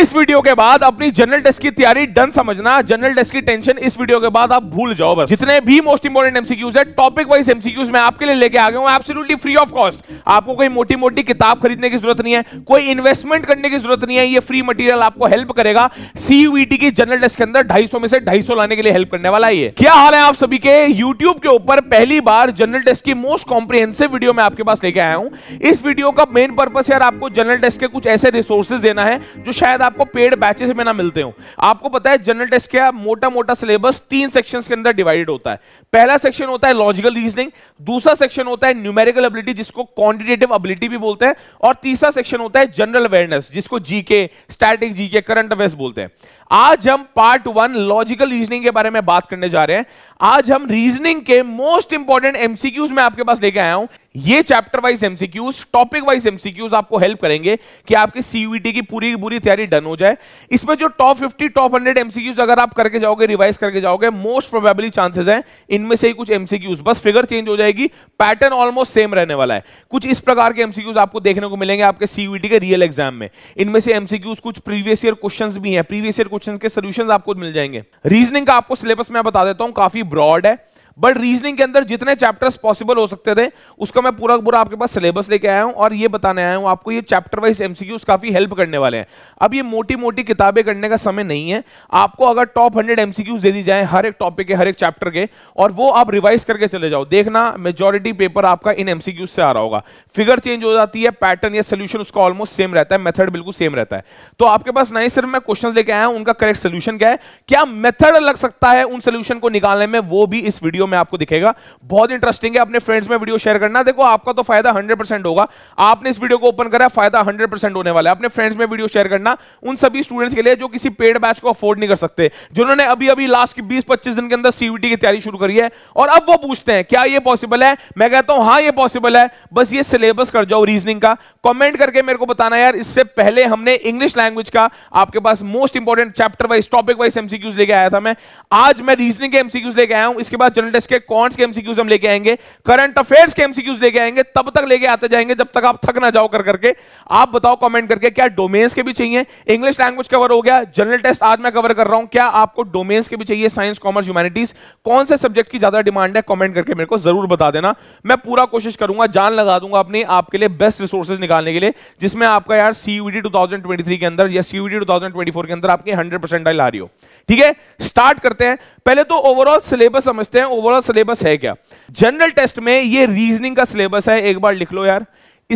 इस वीडियो के बाद अपनी जनरल टेस्ट की तैयारी डन समझना जनरल टेस्ट की टेंशन इस वीडियो के बाद आप भूल जाओ बस जितने भी मोस्ट इंपोर्टेंट एमसीक्यूज है टॉपिक वाइज एमसीक्यूज मैं आपके लिए लेके आ गया हूं एब्सोल्युटली फ्री ऑफ कॉस्ट आपको कोई मोटी मोटी किताब खरीदने की जरूरत नहीं है कोई इन्वेस्टमेंट करने की जरूरत नहीं है ये फ्री मटीरियल आपको हेल्प करेगा सीयूईटी e की जनरल टेस्ट के अंदर ढाई में से ढाई लाने के लिए हेल्प करने वाला ये क्या हाल है आप सभी के यूट्यूब के ऊपर पहली बार जनरल टेस्ट की मोस्ट कॉम्प्रिहेंसिव वीडियो मैं आपके पास लेके आया हूं इस वीडियो का मेन पर्पज यार आपको जनरल टेस्ट के कुछ ऐसे रिसोर्सेज देना है जो शायद आपको पेड बैचेस में ना मिलते हो आपको पता है जनरल टेस्ट क्या मोटा मोटा सिलेबस तीन सेक्शंस के अंदर डिवाइडेड होता है पहला सेक्शन होता है लॉजिकल रीजनिंग दूसरा सेक्शन होता है न्यूमेरिकल एबिलिटी जिसको क्वांटिटेटिव एबिलिटी भी बोलते हैं और तीसरा सेक्शन होता है जनरल अवेयरनेस जिसको GK static GK current affairs बोलते हैं आज हम पार्ट वन लॉजिकल रीजनिंग के बारे में बात करने जा रहे हैं आज हम रीजनिंग के मोस्ट इंपॉर्टेंट एमसीक्यूज में आपके पास लेके आया हूं ये chapter wise MCQs topic wise MCQs आपको हेल्प करेंगे कि आपकी सीयूटी e की पूरी की पूरी तैयारी डन हो जाए इसमें जो top fifty top hundred MCQs अगर आप करके जाओगे रिवाइज करके जाओगे मोस्ट प्रोबेबली चांसेस है इनमें से ही कुछ एमसीक्यूज बस फिगर चेंज हो जाएगी पैटर्न ऑलमोस्ट सेम रहने वाला है कुछ इस प्रकार के एमसीक्यूज आपको देखने को मिलेंगे आपके सीयूटी e के रियल एग्जाम में इनमें से एमसीक्यूज कुछ प्रीवियस ईयर क्वेश्चन भी है प्रीवियस ईयर क्वेश्चन के सोल्यूशन आपको मिल जाएंगे रीजनिंग का आपको सिलेबस मैं बता देता हूं काफी ब्रॉड है बट रीजनिंग के अंदर जितने चैप्टर्स पॉसिबल हो सकते थे उसका मैं पूरा पूरा आपके पास सिलेबस लेके आया हूं और ये बताने आया हूं आपको ये चैप्टर वाइज एमसीक्यूज काफी हेल्प करने वाले हैं अब ये मोटी मोटी किताबें करने का समय नहीं है आपको अगर टॉप हंड्रेड एमसीक्यूज दे दी जाए हर एक टॉपिक के हर एक चैप्टर के और वो आप रिवाइज करके चले जाओ देखना मेजोरिटी पेपर आपका इन एमसीक्यूज से आ रहा होगा फिगर चेंज हो जाती है पैटर्न या सोल्यूशन उसका ऑलमोस्ट सेम रहता है मेथड बिल्कुल सेम रहता है तो आपके पास नहीं सिर्फ मैं क्वेश्चन लेके आया हूं उनका करेक्ट सोल्यूशन क्या है क्या मेथड लग सकता है उन सोल्यूशन को निकालने में वो भी इस वीडियो में आपको दिखेगा बहुत इंटरेस्टिंग है अपने फ्रेंड्स में वीडियो शेयर करना देखो आपका तो फायदा 100% होगा आपने इस वीडियो को ओपन करा फायदा 100% होने वाला है अपने फ्रेंड्स में वीडियो शेयर करना उन सभी स्टूडेंट्स के लिए जो किसी पेड बैच को अफोर्ड नहीं कर सकते जिन्होंने अभी अभी लास्ट के बीस पच्चीस दिन के अंदर सीवीटी की तैयारी शुरू करी है और अब वो पूछते हैं क्या ये पॉसिबल है मैं कहता हूं हाँ ये पॉसिबल है बस ये सिलेबस कर जाओ रीजनिंग का कॉमेंट करके मेरे को बताना यार इससे पहले हमने इंग्लिश लैंग्वेज का आपके पास most important chapter wise topic wise MCQs लेके आया था मैं आज मैं रीजनिंग के एमसीक्यूज लेके आया हूं इसके बाद जनरल पॉलिटिक्स के कॉन्स के एमसीक्यूज हम लेके आएंगे करंट अफेयर्स के एमसीक्यूज लेके आएंगे तब तक लेके आते जाएंगे जब तक आप थक ना जाओ कर करके आप बताओ कमेंट करके क्या डोमेन्स के भी चाहिए इंग्लिश लैंग्वेज कवर हो गया जनरल टेस्ट आज मैं कवर कर रहा हूं क्या आपको डोमेन्स के भी चाहिए साइंस कॉमर्स ह्यूमैनिटीज कौन से सब्जेक्ट की ज्यादा डिमांड है कॉमेंट करके मेरे को जरूर बता देना मैं पूरा कोशिश करूंगा जान लगा दूंगा अपने आपके लिए बेस्ट रिसोर्सेज निकालने के लिए जिसमें आपका यार सीयूडी टू के अंदर या सीयूडी टू के अंदर आपके 100 परसेंटाइल आ रही हो ठीक है स्टार्ट करते हैं पहले तो ओवरऑल सिलेबस समझते हैं ओवरऑल सिलेबस है क्या जनरल टेस्ट में ये रीजनिंग का सिलेबस है एक बार लिख लो यार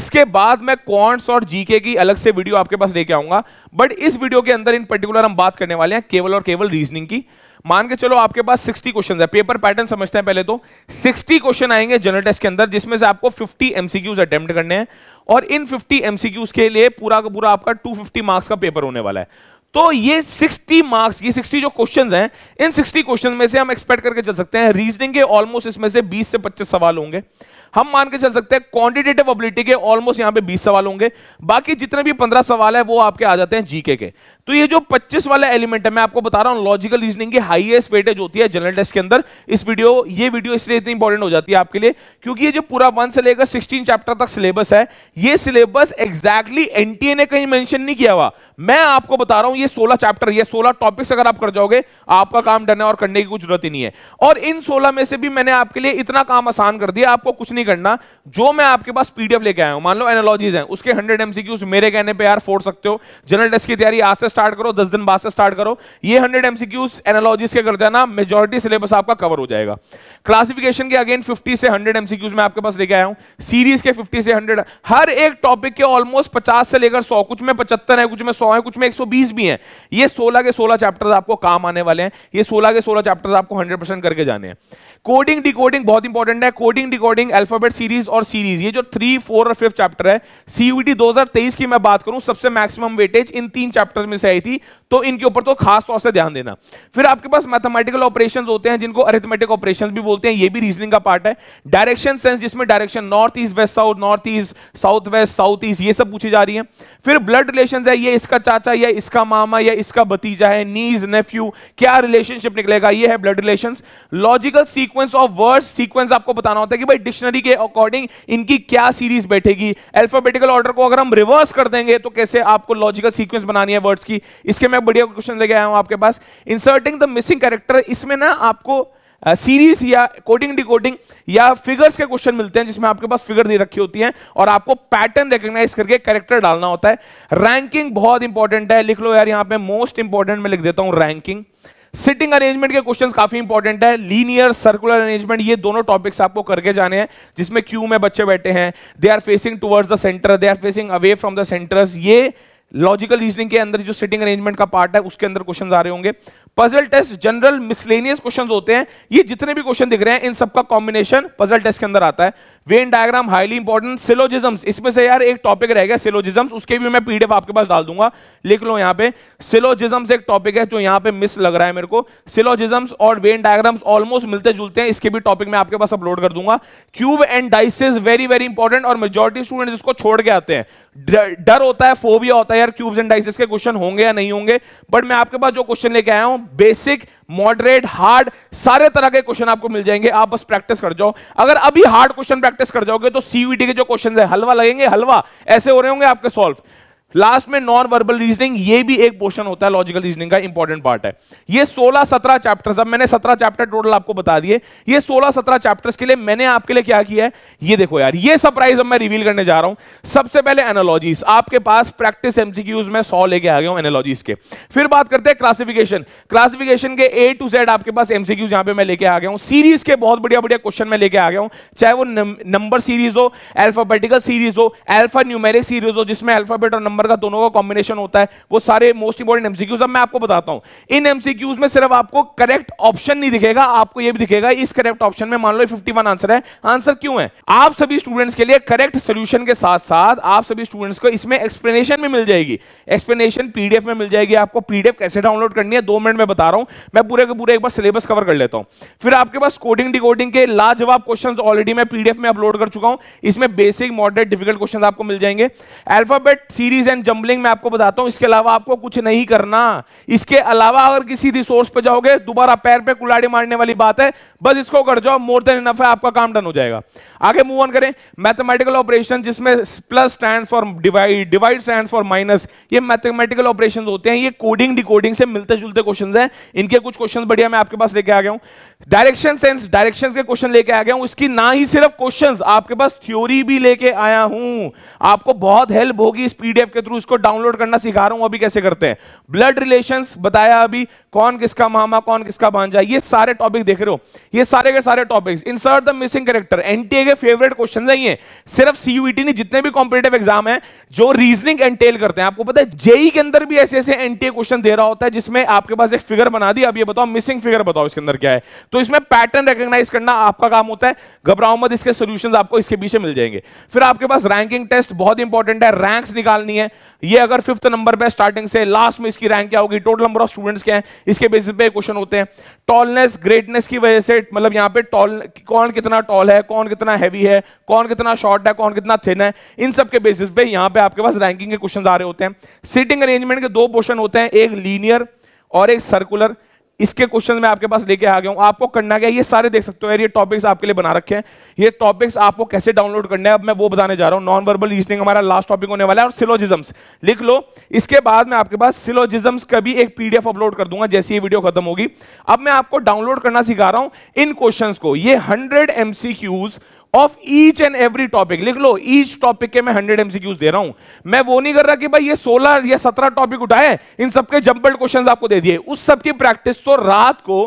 इसके बाद मैं क्वांट्स और जीके की अलग से वीडियो आपके पास लेके आऊंगा बट इस वीडियो के अंदर इन पर्टिकुलर हम बात करने वाले हैं केवल और केवल रीजनिंग की मान के चलो आपके पास 60 क्वेश्चंस है पेपर पैटर्न समझते हैं पहले तो 60 क्वेश्चन आएंगे जनरल टेस्ट के अंदर जिसमें से आपको 50 एमसीक्यूज अटेम्प्ट करने हैं और इन 50 एमसीक्यूज के लिए पूरा का पूरा आपका 250 मार्क्स का पेपर होने वाला है तो ये 60 मार्क्स ये 60 जो क्वेश्चंस हैं इन 60 क्वेश्चन में से हम एक्सपेक्ट करके चल सकते हैं रीजनिंग के ऑलमोस्ट इसमें से 20 से 25 सवाल होंगे हम मान के चल सकते हैं क्वांटिटेटिव एबिलिटी के ऑलमोस्ट यहां पे 20 सवाल होंगे बाकी जितने भी 15 सवाल है वो आपके आ जाते हैं जीके के तो ये जो 25 वाला एलिमेंट है मैं आपको बता रहा हूं लॉजिकल रीजनिंग की हाईएस्ट वेटेज होती है जनरल टेस्ट के अंदर इस वीडियो ये वीडियो इसलिए इतनी इंपॉर्टेंट हो जाती है आपके लिए क्योंकि ये जो पूरा वन से लेकर 16 चैप्टर तक सिलेबस है ये सिलेबस एक्जैक्टली एनटीए ने कहीं मैंशन नहीं किया हुआ मैं आपको बता रहा हूं ये सोलह चैप्टर ये सोलह टॉपिक्स अगर आप कर जाओगे आपका काम डन है और करने की कोई जरूरत ही नहीं है और इन सोलह में से भी मैंने आपके लिए इतना काम आसान कर दिया आपको कुछ नहीं करना जो मैं आपके पास पीडीएफ लेके आया हूं मान लो एनोलॉजीज है उसके हंड्रेड एमसी मेरे कहने पर यार फोड़ सकते हो जनरल टेस्ट की तैयारी आज स्टार्ट करो दस दिन बाद से स्टार्ट करो ये हंड्रेड एमसीक्यूज एनालॉजीज के कर जाना मेजोरिटी सिलेबस आपका कवर हो जाएगा क्लासिफिकेशन के अगेन फिफ्टी से हंड्रेड एमसीक्यूज में आपके पास लेके आया हूं सीरीज के फिफ्टी से हंड्रेड हर एक टॉपिक के ऑलमोस्ट पचास से लेकर सौ कुछ में पचहत्तर है कुछ में सौ है कुछ में एक भी है ये सोलह के सोलह चैप्टर आपको काम आने वाले हैं ये सोलह के सोलह चैप्टर आपको हंड्रेड करके जाने हैं कोडिंग डिकोडिंग बहुत इंपॉर्टेंट है कोडिंग डिकोडिंग अल्फाबेट सीरीज और सीरीज ये जो थ्री फोर और फिफ्थ चैप्टर है सीयूटी 2023 की मैं बात करूं सबसे मैक्सिमम वेटेज इन तीन चैप्टर में से आई थी तो इनके ऊपर तो खास तौर से ध्यान देना फिर आपके पास मैथमेटिकल ऑपरेशंस होते हैं जिनको अरिथमेटिक ऑपरेशंस भी बोलते हैं ये भी रीजनिंग का पार्ट है डायरेक्शन सेंस जिसमें direction north east west south north east south west south east ये सब पूछी जा रही है फिर ब्लड रिलेशन है ये इसका चाचा या इसका मामा या इसका भतीजा है नीज नेफ्यू क्या रिलेशनशिप निकलेगा ये है blood relation logical sequence of word sequence आपको बताना होता है कि भाई डिक्शनरी के अकॉर्डिंग इनकी क्या सीरीज बैठेगी एल्फाबेटिकल ऑर्डर को अगर हम रिवर्स कर देंगे तो कैसे आपको लॉजिकल सीक्वेंस बनानी है वर्ड्स की की इसके मैं बढ़िया क्वेश्चन लेके आया हूं आपके पास इंसर्टिंग द मिसिंग कैरेक्टर इसमें ना आपको सीरीज uh, या कोडिंग डिकोडिंग या फिगर्स के क्वेश्चन मिलते हैं जिसमें आपके पास फिगर नहीं रखी होती हैं और आपको पैटर्न रिकग्नाइज करके कैरेक्टर डालना होता है रैंकिंग बहुत इंपॉर्टेंट है लिख लो यार यहां पे मोस्ट इंपॉर्टेंट मैं लिख देता हूं रैंकिंग सिटिंग अरेंजमेंट के क्वेश्चन काफी इंपॉर्टेंट है लीनियर सर्कुलर अरेंजमेंट ये दोनों टॉपिक्स आपको करके जाने हैं जिसमें क्यू में बच्चे बैठे हैं they are facing towards the centre they are facing away from the centres ये लॉजिकल रीजनिंग के अंदर जो सिटिंग अरेंजमेंट का पार्ट है उसके अंदर क्वेश्चन आ रहे होंगे puzzle test general miscellaneous question होते हैं ये जितने भी क्वेश्चन दिख रहे हैं इन सबका कॉम्बिनेशन पजल टेस्ट के अंदर आता है Venn diagram highly important syllogisms इसमें से यार एक टॉपिक रह गया सिलोजिजम्स उसके भी मैं पीडीएफ आपके पास डाल दूंगा लिख लो यहाँ पे सिलोजिजम्स एक टॉपिक है जो यहाँ पे मिस लग रहा है मेरे को सिलोजिजम्स और वेन डायग्राम्स ऑलमोस्ट मिलते जुलते हैं इसके भी टॉपिक मैं आपके पास अपलोड कर दूंगा cube and dices very very important और मेजोरिटी स्टूडेंट इसको छोड़ के आते हैं डर होता है फोबिया होता है यार क्यूब्स एंड डाइसिस के क्वेश्चन होंगे या नहीं होंगे बट मैं आपके पास जो क्वेश्चन लेके आया हूं बेसिक मॉडरेट हार्ड सारे तरह के क्वेश्चन आपको मिल जाएंगे आप बस प्रैक्टिस कर जाओ अगर अभी हार्ड क्वेश्चन प्रैक्टिस कर जाओगे तो सीवीटी के जो क्वेश्चन है हलवा लगेंगे हलवा ऐसे हो रहे होंगे आपके सॉल्व लास्ट में नॉन वर्बल रीजनिंग ये भी एक पोर्शन होता है लॉजिकल रीजनिंग का इंपॉर्टेंट पार्ट है ये 16 17 चैप्टर्स अब मैंने 17 चैप्टर टोटल आपको बता दिए ये 16 17 चैप्टर्स के लिए मैंने आपके लिए क्या किया है ये देखो यार ये सरप्राइज अब मैं रिवील करने जा रहा हूं सबसे पहले एनोलॉजीज आपके पास प्रैक्टिस एमसीक्यूज में सौ लेके आ गया हूं एनोलॉजीज के फिर बात करते हैं क्लासिफिकेशन क्लासिफिकेशन के ए टू जेड आपके पास एमसीक्यूज यहां पर मैं लेके आ गया हूं सीरीज के बहुत बढ़िया बढ़िया क्वेश्चन में लेके आ गया हूं चाहे वो नंबर सीरीज हो एल्फाबेटिकल सीरीज हो एल्फा न्यूमेरिक सीरीज हो जिसमें एल्फाबेट और नंबर नंबर का दोनों का कॉम्बिनेशन होता है वो सारे मोस्ट इंपॉर्टेंट एमसीक्यूज अब मैं आपको बताता हूं इन एमसीक्यूज में सिर्फ आपको करेक्ट ऑप्शन नहीं दिखेगा आपको ये भी दिखेगा इस करेक्ट ऑप्शन में मान लो 51 आंसर है आंसर क्यों है आप सभी स्टूडेंट्स के लिए करेक्ट सोल्यूशन के साथ साथ आप सभी स्टूडेंट्स को इसमें एक्सप्लेनेशन भी मिल जाएगी एक्सप्लेनेशन पीडीएफ में मिल जाएगी आपको पीडीएफ कैसे डाउनलोड करनी है दो मिनट में बता रहा हूं मैं पूरे के पूरे एक बार सिलेबस कवर कर लेता हूं फिर आपके पास कोडिंग डिकोडिंग के लाजवाब क्वेश्चन ऑलरेडी मैं पीडीएफ में अपलोड कर चुका हूं इसमें बेसिक मॉडरेट डिफिकल्ट क्वेश्चन आपको मिल जाएंगे एल्फाबेट सीरीज एंड जम्बलिंग मैं आपको बताता हूं इसके अलावा आपको कुछ नहीं करना इसके अलावा अगर किसी रिसोर्स पे जाओगे दोबारा पैर पे कुलाड़ी मारने वाली बात है बस इसको कर जाओ मोर देन इनफ है आपका काम डन हो जाएगा आगे मूव ऑन करें मैथमेटिकल ऑपरेशन जिसमें plus stand for divide divide stand for minus ये मैथमेटिकल ऑपरेशन होते हैं ये कोडिंग डिकोडिंग से मिलते जुलते क्वेश्चन है इनके कुछ क्वेश्चन बढ़िया मैं आपके पास लेके आ गया हूँ डायरेक्शन सेंस डायरेक्शन के क्वेश्चन लेके आ गया हूं इसकी ना ही सिर्फ क्वेश्चन आपके पास थ्योरी भी लेके आया हूं आपको बहुत हेल्प होगी इस पीडीएफ के थ्रू इसको डाउनलोड करना सिखा रहा हूं अभी कैसे करते हैं ब्लड रिलेशन बताया अभी कौन किसका मामा कौन किसका भांजा ये सारे टॉपिक देख रहे हो ये सारे के सारे topics insert the missing character NTA के फेवरेट क्वेश्चन है ये सिर्फ सीयूईटी e नहीं जितने भी कॉम्पिटेटिव एग्जाम है जो रीजनिंग एंटेल करते हैं आपको पता है जेई e के अंदर भी ऐसे ऐसे एनटीए क्वेश्चन दे रहा होता है जिसमें आपके पास एक फिगर बना दी अब ये बताओ मिसिंग फिगर बताओ इसके अंदर क्या है तो इसमें पैटर्न रिकग्नाइज करना आपका काम होता है घबराओ मत इसके सोल्यूशन आपको इसके पीछे मिल जाएंगे फिर आपके पास रैंकिंग टेस्ट बहुत इंपॉर्टेंट है रैंक्स निकालनी है है ये अगर फिफ्थ नंबर पे स्टार्टिंग से लास्ट में इसकी रैंक क्या होगी टोटल नंबर ऑफ स्टूडेंट्स क्या है इसके बेसिस पे क्वेश्चन होते हैं टॉलनेस ग्रेटनेस की वजह से मतलब यहाँ पे टॉल कौन कितना टॉल है कौन कितना हैवी है कौन कितना शॉर्ट है कौन कितना थिन है इन सब के बेसिस पे यहाँ पे आपके पास रैंकिंग के क्वेश्चन आ रहे होते हैं सीटिंग अरेंजमेंट के दो पोर्शन होते हैं एक लीनियर और एक सर्कुलर इसके क्वेश्चन मैं आपके पास लेके आ गया हूं आपको करना क्या ये सारे देख सकते हो यार ये टॉपिक्स आपके लिए बना रखे हैं ये टॉपिक्स आपको कैसे डाउनलोड करना है अब मैं वो बताने जा रहा हूं नॉन वर्बल रीजनिंग हमारा लास्ट टॉपिक होने वाला है और सिलोजिजम्स लिख लो इसके बाद मैं आपके पास सिलोजिजम्स का भी एक पीडीएफ अपलोड कर दूंगा जैसे ये वीडियो खत्म होगी अब मैं आपको डाउनलोड करना सिखा रहा हूं इन क्वेश्चन को ये hundred MCQs of each and every topic लिख लो ईच टॉपिक के मैं हंड्रेड एमसीक्यूज दे रहा हूं मैं वो नहीं कर रहा कि भाई ये सोलह या सत्रह टॉपिक उठाए इन सबके जम्बल्ड क्वेश्चन आपको दे दिए उस सब की प्रैक्टिस तो रात को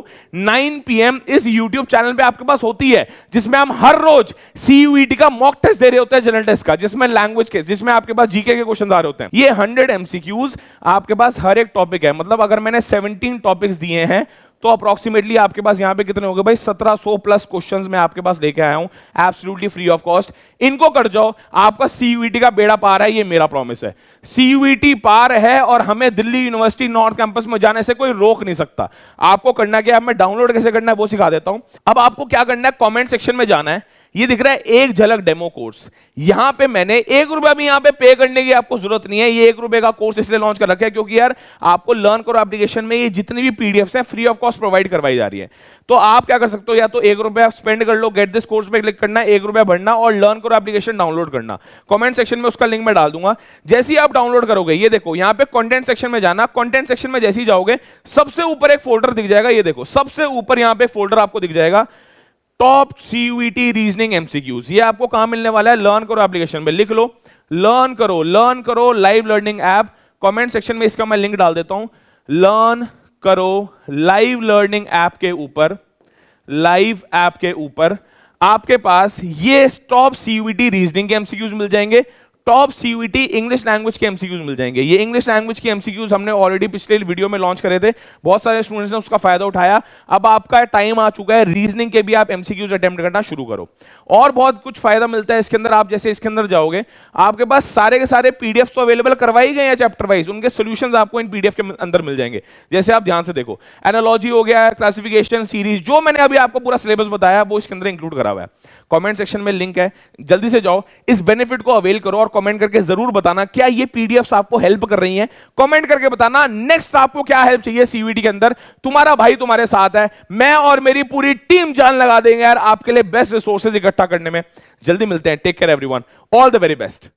9 पीएम इस यूट्यूब चैनल पे आपके पास होती है जिसमें हम हर रोज सीयूईटी e का मॉक टेस्ट दे रहे होते हैं जनरल टेस्ट का जिसमें लैंग्वेज के जिसमें आपके पास जीके के क्वेश्चन आ रहे होते हैं ये हंड्रेड एमसीक्यूज आपके पास हर एक टॉपिक है मतलब अगर मैंने सेवनटीन टॉपिक्स दिए हैं तो अप्रॉक्सीमेटली आपके पास यहां पे कितने हो गए भाई 1700 प्लस क्वेश्चंस मैं आपके पास लेके आया हूं एब्सोल्युटली फ्री ऑफ कॉस्ट इनको कर जाओ आपका सीयूईटी e का बेड़ा पार है ये मेरा प्रॉमिस है सीयूईटी e पार है और हमें दिल्ली यूनिवर्सिटी नॉर्थ कैंपस में जाने से कोई रोक नहीं सकता आपको करना क्या मैं डाउनलोड कैसे करना है वो सिखा देता हूं अब आपको क्या करना है कॉमेंट सेक्शन में जाना है ये दिख रहा है एक झलक डेमो कोर्स यहां पे मैंने एक रुपया भी यहां पे पे करने की आपको जरूरत नहीं है ये एक रुपए का कोर्स इसलिए लॉन्च कर रखा है क्योंकि यार आपको लर्न करो एप्लीकेशन में ये जितनी भी पीडीएफ हैं फ्री ऑफ कॉस्ट प्रोवाइड करवाई जा रही है तो आप क्या कर सकते हो या तो एक रुपया स्पेंड कर लो गेट दिस कोर्स पे क्लिक करना एक रुपया भरना और लर्न करो एप्लीकेशन डाउनलोड करना कॉमेंट सेक्शन में उसका लिंक मैं डाल दूंगा जैसे ही आप डाउनलोड करोगे ये देखो यहां पर कॉन्टेंट सेक्शन में जाना कॉन्टेंट सेक्शन में जैसे ही जाओगे सबसे ऊपर एक फोल्डर दिख जाएगा ये देखो सबसे ऊपर यहाँ पे फोल्डर आपको दिख जाएगा टॉप सीयूईटी रीजनिंग एमसीक्यूज ये आपको कहां मिलने वाला है लर्न करो एप्लीकेशन में लिख लो लर्न करो लर्न करो live learning app comment section में इसका मैं लिंक डाल देता हूं लर्न करो लाइव लर्निंग ऐप के ऊपर लाइव ऐप के ऊपर आपके पास ये टॉप सीयूटी रीजनिंग के एमसीक्यूज मिल जाएंगे टॉप सीयूईटी इंग्लिश लैंग्वेज के एमसीक्यूज मिल जाएंगे ये इंग्लिश लैंग्वेज के एमसीक्यूज हमने ऑलरेडी पिछले वीडियो में लॉन्च करे थे बहुत सारे स्टूडेंट्स ने उसका फायदा उठाया अब आपका टाइम आ चुका है रीजनिंग के भी आप एमसीक्यूज अटेम्प्ट करना शुरू करो और बहुत कुछ फायदा मिलता है इसके अंदर आप जैसे इसके अंदर जाओगे आपके पास सारे के सारे पीडीएफ तो अवेलेबल करवाई गए हैं चैप्टर वाइज उनके सोल्यूशन आपको इन पीडीएफ के अंदर मिल जाएंगे जैसे आप ध्यान से देखो एनोलॉजी हो गया क्लासिफिकेशन सीरीज जो मैंने अभी आपको पूरा सिलेबस बताया वो इसके अंदर इंक्लूड करा हुआ है कॉमेंट सेक्शन में लिंक है जल्दी से जाओ इस बेनिफिट को अवेल करो और कमेंट करके जरूर बताना क्या ये पीडीएफ आपको हेल्प कर रही हैं कमेंट करके बताना नेक्स्ट आपको क्या हेल्प चाहिए सीवीटी के अंदर तुम्हारा भाई तुम्हारे साथ है मैं और मेरी पूरी टीम जान लगा देंगे यार आपके लिए बेस्ट रिसोर्सेज इकट्ठा करने में जल्दी मिलते हैं take care every all the very best